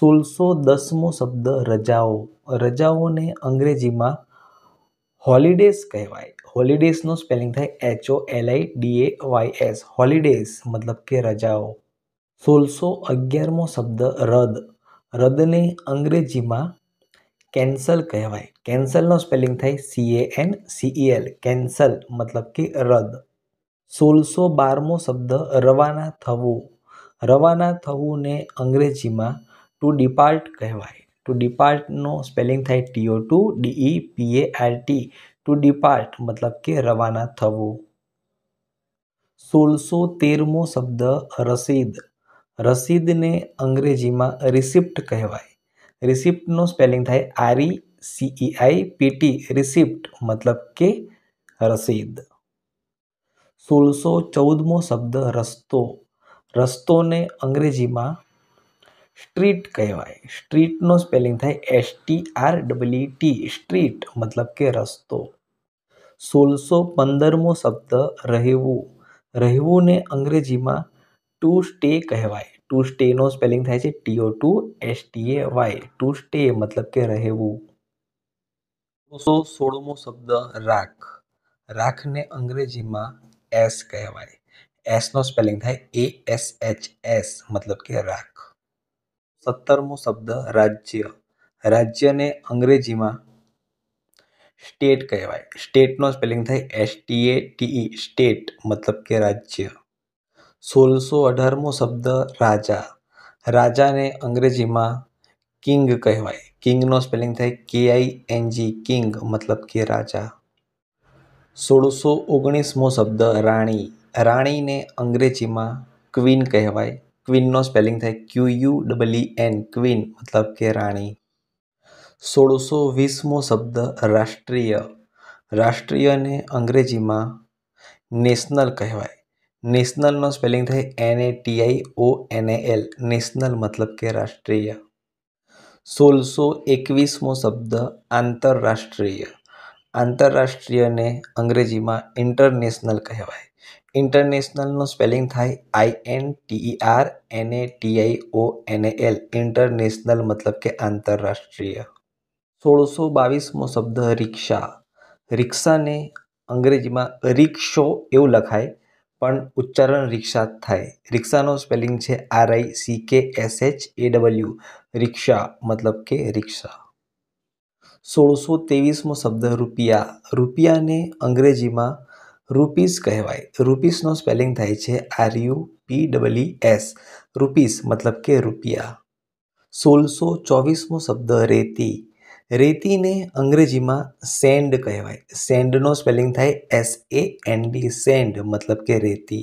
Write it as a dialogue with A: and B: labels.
A: सोलसो दसमो शब्द रजाओ रजाओ ने अंग्रेजी में हॉलिडेस कहवाय हॉलिडेस नो स्पेलिंग थे H O L I D A Y S holidays मतलब के रजाओ सोलसो अगियारो शब्द रद रद ने अंग्रेजी में कैंसल कहवाय कैंसल नो स्पेलिंग थे C N C E L cancel मतलब के रद सोलसो बारमो शब्द रवाना थवो रवाना थवू ने अंग्रेजी में ટુ ડિપાર્ટ કહેવાય ટુ ડીપાર્ટનો સ્પેલિંગ થાય T O to D E P A R T to depart મતલબ કે રવાના થવું સોળસો તેરમો શબ્દ રસીદ રસીદને અંગ્રેજીમાં રિસિપ્ટ કહેવાય રિસિપ્ટનો સ્પેલિંગ થાય આરઈ સીઈઆઈ પીટી રિસિપ્ટ મતલબ કે રસીદ સોળસો ચૌદમો શબ્દ રસ્તો રસ્તોને અંગ્રેજીમાં સ્ટ્રીટ કહેવાય સ્ટ્રીટનો સ્પેલિંગ થાય S T R W T street મતલબ કે રસ્તો સોળસો પંદરમો શબ્દ રહેવું રહેવુંને અંગ્રેજીમાં ટુ સ્ટે કહેવાય ટુ સ્ટેનો સ્પેલિંગ થાય છે T O to S T A Y to stay મતલબ કે રહેવું બસો સોળમો શબ્દ રાખ રાખને અંગ્રેજીમાં એસ કહેવાય એસનો સ્પેલિંગ થાય એ એસ એચ એસ મતલબ કે રાખ સત્તરમો શબ્દ રાજ્ય રાજ્યને અંગ્રેજીમાં સ્ટેટ કહેવાય સ્ટેટનો સ્પેલિંગ થાય S T A T E state મતલબ કે રાજ્ય સોળસો અઢારમો શબ્દ રાજા રાજાને અંગ્રેજીમાં કિંગ કહેવાય કિંગનો સ્પેલિંગ થાય કે આઈ એન જી કિંગ મતલબ કે રાજા સોળસો ઓગણીસમો શબ્દ રાણી રાણીને અંગ્રેજીમાં ક્વીન કહેવાય ક્વીનનો સ્પેલિંગ થાય Q U double N queen મતલબ કે રાણી સોળસો વીસમો શબ્દ રાષ્ટ્રીય રાષ્ટ્રીયને અંગ્રેજીમાં નેશનલ કહેવાય નેશનલનો સ્પેલિંગ થાય N A T I O N A L national મતલબ કે રાષ્ટ્રીય સોળસો એકવીસમો શબ્દ આંતરરાષ્ટ્રીય આંતરરાષ્ટ્રીયને અંગ્રેજીમાં ઇન્ટરનેશનલ કહેવાય ઇન્ટરનેશનલનું સ્પેલિંગ થાય I N T R N A T I O N A L international મતલબ કે આંતરરાષ્ટ્રીય સોળસો બાવીસમો શબ્દ રિક્ષા રિક્ષાને અંગ્રેજીમાં રિક્ષો એવું લખાય પણ ઉચ્ચારણ રિક્ષા થાય રિક્ષાનો સ્પેલિંગ છે R I C K S H A W rickshaw મતલબ કે રિક્ષા સોળસો ત્રેવીસમો શબ્દ રૂપિયા રૂપિયાને અંગ્રેજીમાં રૂપીસ કહેવાય રૂપીસનો સ્પેલિંગ થાય છે R U P double S rupees મતલબ કે રૂપિયા સોળસો ચોવીસમો શબ્દ રેતી રેતીને અંગ્રેજીમાં સેન્ડ કહેવાય સેન્ડનો સ્પેલિંગ થાય S A N D sand મતલબ કે રેતી